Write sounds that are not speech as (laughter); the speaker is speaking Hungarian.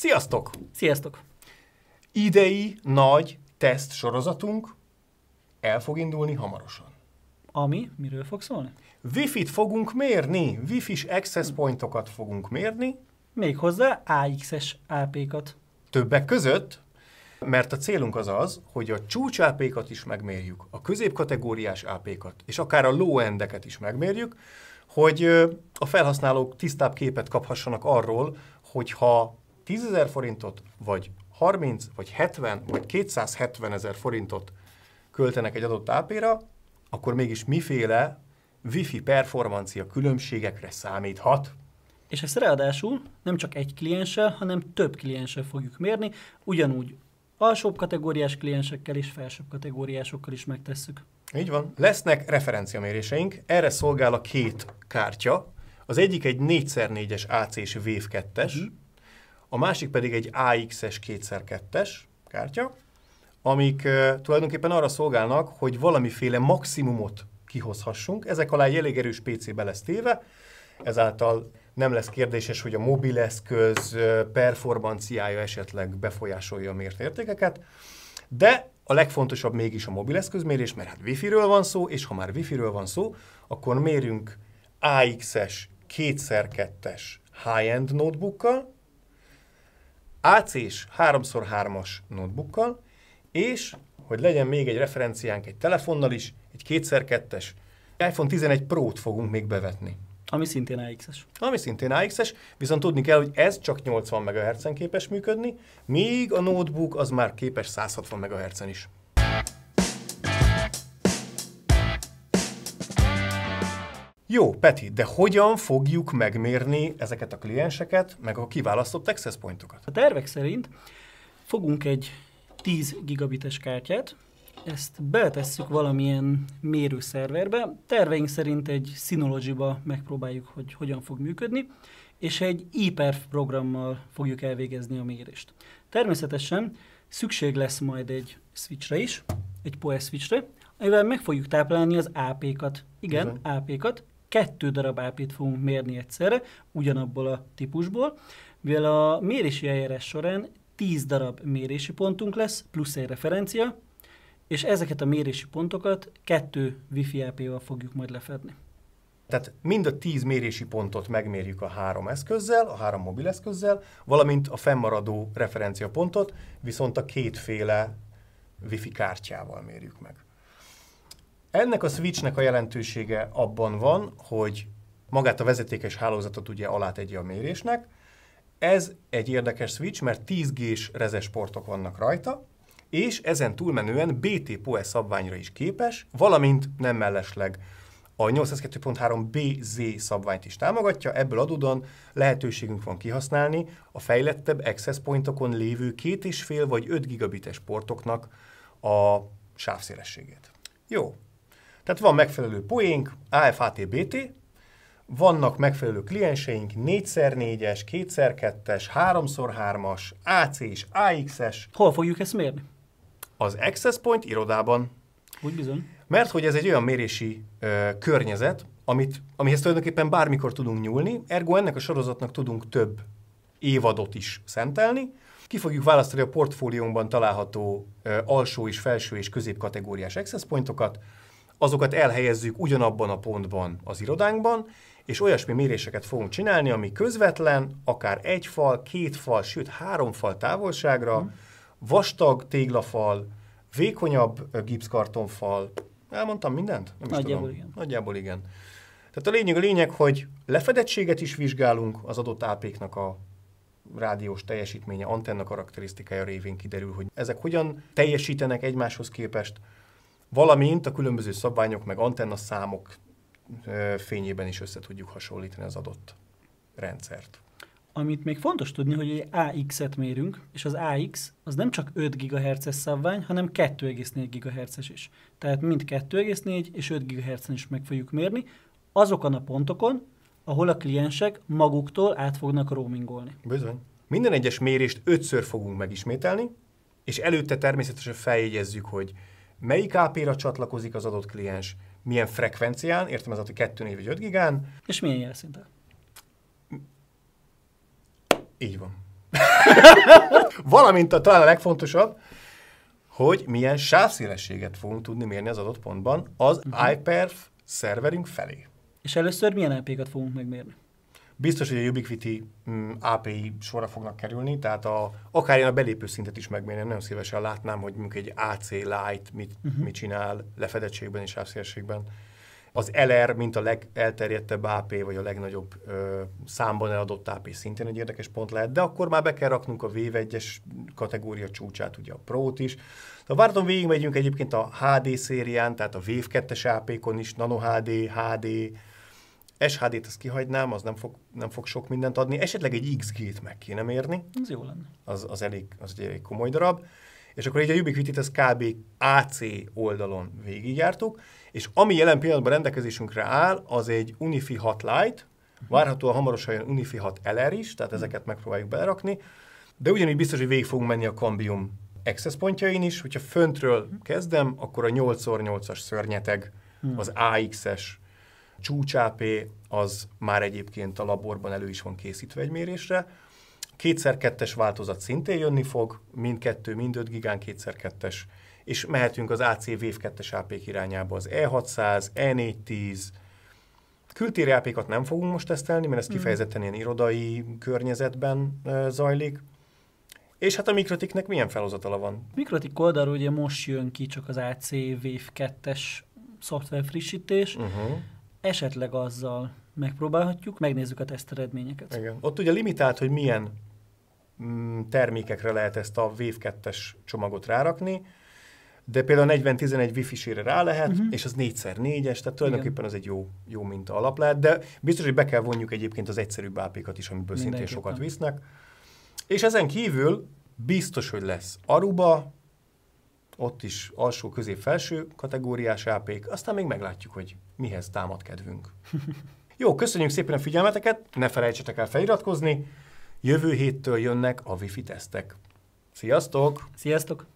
Sziasztok! Sziasztok! Idei nagy teszt sorozatunk el fog indulni hamarosan. Ami? Miről fog szólni? Wi-Fi-t fogunk mérni, Wi-Fi-s access pointokat fogunk mérni. Méghozzá AX-es AP-kat. Többek között, mert a célunk az az, hogy a csúcs AP-kat is megmérjük, a középkategóriás AP-kat, és akár a low-endeket is megmérjük, hogy a felhasználók tisztább képet kaphassanak arról, hogyha 10 ezer forintot, vagy 30, vagy 70, vagy 270 ezer forintot költenek egy adott AP-ra, akkor mégis miféle wifi performancia különbségekre számíthat. És ezt ráadásul nem csak egy klienssel, hanem több klienssel fogjuk mérni, ugyanúgy alsóbb kategóriás kliensekkel és felsőbb kategóriásokkal is megtesszük. Így van. Lesznek referenciaméréseink, erre szolgál a két kártya. Az egyik egy 4x4-es AC-s Wave 2-es, mm a másik pedig egy AX-es 2x2-es kártya, amik uh, tulajdonképpen arra szolgálnak, hogy valamiféle maximumot kihozhassunk. Ezek alá egy elég erős PC be lesz téve, ezáltal nem lesz kérdéses, hogy a mobileszköz performanciája esetleg befolyásolja a mért értékeket, de a legfontosabb mégis a mobileszközmérés, mert hát wifi-ről van szó, és ha már wifi-ről van szó, akkor mérünk AX-es 2x2-es high-end notebookkal, AC-s 3x3-as notebookkal, és hogy legyen még egy referenciánk egy telefonnal is, egy 2x2-es iPhone 11 Pro-t fogunk még bevetni. Ami szintén AX-es. Ami szintén AX-es, viszont tudni kell, hogy ez csak 80 MHz-en képes működni, míg a notebook az már képes 160 MHz-en is. Jó, Peti, de hogyan fogjuk megmérni ezeket a klienseket, meg a kiválasztott access pointokat? A tervek szerint fogunk egy 10 gigabites kártyát, ezt beletesszük valamilyen mérőszerverbe, terveink szerint egy Synology-ba megpróbáljuk, hogy hogyan fog működni, és egy ePerf programmal fogjuk elvégezni a mérést. Természetesen szükség lesz majd egy switchre is, egy POE switchre, amivel meg fogjuk táplálni az AP-kat. Igen, AP-kat, kettő darab ápit fogunk mérni egyszerre, ugyanabból a típusból, mivel a mérési eljárás során 10 darab mérési pontunk lesz, plusz egy referencia, és ezeket a mérési pontokat kettő Wi-Fi AP-val fogjuk majd lefedni. Tehát mind a 10 mérési pontot megmérjük a három eszközzel, a három mobil eszközzel, valamint a fennmaradó referenciapontot, viszont a kétféle Wi-Fi kártyával mérjük meg. Ennek a switchnek a jelentősége abban van, hogy magát a vezetékes hálózatot ugye alátegye a mérésnek. Ez egy érdekes switch, mert 10G-s rezesportok vannak rajta, és ezen túlmenően BT-POE szabványra is képes, valamint nem mellesleg a 802.3 BZ szabványt is támogatja, ebből adódóan lehetőségünk van kihasználni a fejlettebb access pointokon lévő 2,5 vagy 5 gigabites portoknak a sávszélességét. Jó, tehát van megfelelő poénk, AFHT, BT, vannak megfelelő klienseink 4x4-es, 2x2-es, 3x3-as, AC és AX-es. Hol fogjuk ezt mérni? Az Access Point irodában. Úgy bizony. Mert hogy ez egy olyan mérési ö, környezet, amit, amihez tulajdonképpen bármikor tudunk nyúlni, ergo ennek a sorozatnak tudunk több évadot is szentelni. Ki fogjuk választani a portfóliónkban található ö, alsó és felső és középkategóriás access pointokat, azokat elhelyezzük ugyanabban a pontban az irodánkban, és olyasmi méréseket fogunk csinálni, ami közvetlen, akár egy fal, két fal, sőt három fal távolságra, mhm. vastag téglafal, vékonyabb gipszkartonfal, elmondtam mindent? Nem Nagyjából tudom. igen. Nagyjából igen. Tehát a lényeg a lényeg, hogy lefedettséget is vizsgálunk az adott ápéknak a rádiós teljesítménye, antenna karakterisztikája révén kiderül, hogy ezek hogyan teljesítenek egymáshoz képest, valamint a különböző szabványok meg antenna számok fényében is össze tudjuk hasonlítani az adott rendszert. Amit még fontos tudni, hogy egy AX-et mérünk, és az AX az nem csak 5 GHz-es szabvány, hanem 2,4 GHz-es is. Tehát mind 2,4 és 5 GHz-en is meg fogjuk mérni, azokon a pontokon, ahol a kliensek maguktól át fognak roamingolni. Bizony. Minden egyes mérést ötször fogunk megismételni, és előtte természetesen feljegyezzük, hogy melyik AP-ra csatlakozik az adott kliens, milyen frekvencián, értem ez a 2, 4 vagy 5 gigán. És milyen jelszinten? Így van. (laughs) Valamint a, talán a legfontosabb, hogy milyen sávszélességet fogunk tudni mérni az adott pontban az uh-huh. iPerf szerverünk felé. És először milyen IP-kat fogunk megmérni? Biztos, hogy a Ubiquiti mm, API sorra fognak kerülni, tehát a, akár én a belépő szintet is megmérném, nagyon szívesen látnám, hogy mondjuk egy AC Light mit, uh-huh. mit csinál lefedettségben és sávszélességben. Az LR, mint a legelterjedtebb AP, vagy a legnagyobb ö, számban eladott AP szintén egy érdekes pont lehet, de akkor már be kell raknunk a V1-es kategória csúcsát, ugye a Pro-t is. De végig végigmegyünk egyébként a HD szérián, tehát a v 2-es AP-kon is, Nano HD, HD, SHD-t azt kihagynám, az nem fog, nem fog sok mindent adni. Esetleg egy XG-t meg kéne mérni. Az jó lenne. Az, az, elég, az egy elég komoly darab. És akkor így a Ubiquitit az kb. AC oldalon végigjártuk, és ami jelen pillanatban rendelkezésünkre áll, az egy Unifi 6 Lite, várhatóan hamarosan jön Unifi 6 LR is, tehát ezeket megpróbáljuk belerakni, de ugyanígy biztos, hogy végig fogunk menni a Cambium access pontjain is, hogyha föntről kezdem, akkor a 8x8-as szörnyeteg, hm. az AX-es Csúcsápé az már egyébként a laborban elő is van készítve egy mérésre. Kétszer kettes változat szintén jönni fog, mind kettő, mind 5 gigán kétszer kettes, és mehetünk az AC Wave 2 ap irányába, az E600, E410, Kültéri ap nem fogunk most tesztelni, mert ez mhm. kifejezetten ilyen irodai környezetben zajlik. És hát a Mikrotiknek milyen felhozatala van? Mikrotik oldalról ugye most jön ki csak az AC Wave 2-es szoftver frissítés, uh-huh esetleg azzal megpróbálhatjuk, megnézzük a teszt eredményeket. Igen. Ott ugye limitált, hogy milyen mm, termékekre lehet ezt a Wave 2-es csomagot rárakni, de például a 4011 wi sére rá lehet, uh-huh. és az 4x4-es, tehát tulajdonképpen Igen. az egy jó, jó minta alap lehet, de biztos, hogy be kell vonjuk egyébként az egyszerűbb ápékat is, amiből szintén sokat visznek. És ezen kívül biztos, hogy lesz Aruba, ott is alsó, közép, felső kategóriás AP-k, aztán még meglátjuk, hogy mihez támad kedvünk. (laughs) Jó, köszönjük szépen a figyelmeteket, ne felejtsetek el feliratkozni, jövő héttől jönnek a wifi tesztek. Sziasztok! Sziasztok!